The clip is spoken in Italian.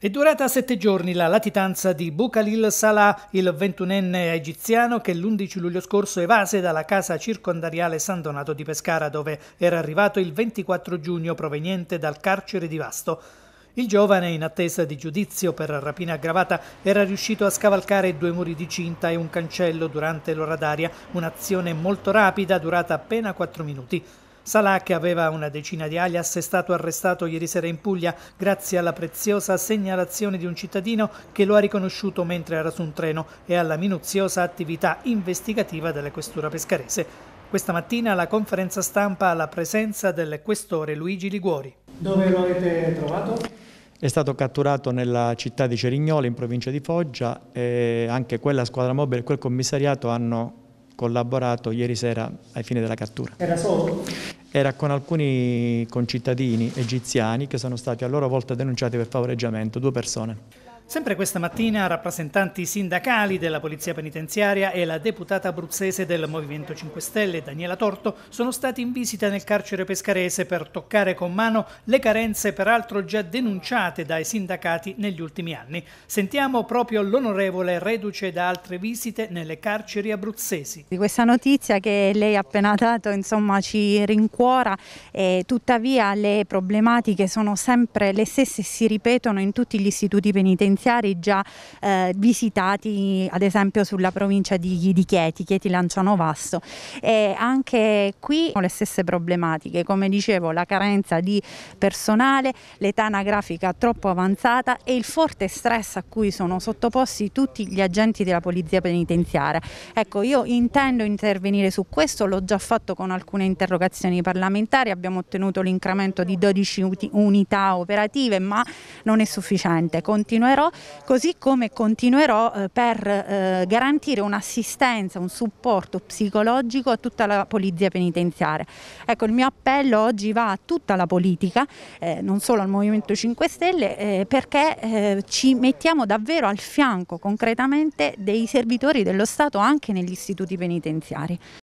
È durata sette giorni la latitanza di Boukalil Salah, il ventunenne egiziano che l'11 luglio scorso evase dalla casa circondariale San Donato di Pescara, dove era arrivato il 24 giugno proveniente dal carcere di Vasto. Il giovane, in attesa di giudizio per rapina aggravata, era riuscito a scavalcare due muri di cinta e un cancello durante l'ora d'aria, un'azione molto rapida durata appena quattro minuti. Salah, che aveva una decina di alias, è stato arrestato ieri sera in Puglia grazie alla preziosa segnalazione di un cittadino che lo ha riconosciuto mentre era su un treno e alla minuziosa attività investigativa della questura pescarese. Questa mattina la conferenza stampa alla presenza del questore Luigi Liguori. Dove lo avete trovato? È stato catturato nella città di Cerignola, in provincia di Foggia, e anche quella squadra mobile e quel commissariato hanno collaborato ieri sera ai fini della cattura. Era solo? era con alcuni concittadini egiziani che sono stati a loro volta denunciati per favoreggiamento, due persone. Sempre questa mattina rappresentanti sindacali della Polizia Penitenziaria e la deputata abruzzese del Movimento 5 Stelle, Daniela Torto, sono stati in visita nel carcere pescarese per toccare con mano le carenze peraltro già denunciate dai sindacati negli ultimi anni. Sentiamo proprio l'onorevole reduce da altre visite nelle carceri abruzzesi. questa notizia che lei ha appena dato insomma, ci rincuora, eh, tuttavia le problematiche sono sempre le stesse e si ripetono in tutti gli istituti penitenziari penitenziari già eh, visitati ad esempio sulla provincia di, di Chieti, Chieti Lanciano Vasto e anche qui le stesse problematiche, come dicevo la carenza di personale, l'età anagrafica troppo avanzata e il forte stress a cui sono sottoposti tutti gli agenti della polizia penitenziaria. Ecco, io intendo intervenire su questo, l'ho già fatto con alcune interrogazioni parlamentari, abbiamo ottenuto l'incremento di 12 unità operative, ma non è sufficiente. Continuerò così come continuerò eh, per eh, garantire un'assistenza, un supporto psicologico a tutta la polizia penitenziaria. Ecco, il mio appello oggi va a tutta la politica, eh, non solo al Movimento 5 Stelle, eh, perché eh, ci mettiamo davvero al fianco concretamente dei servitori dello Stato anche negli istituti penitenziari.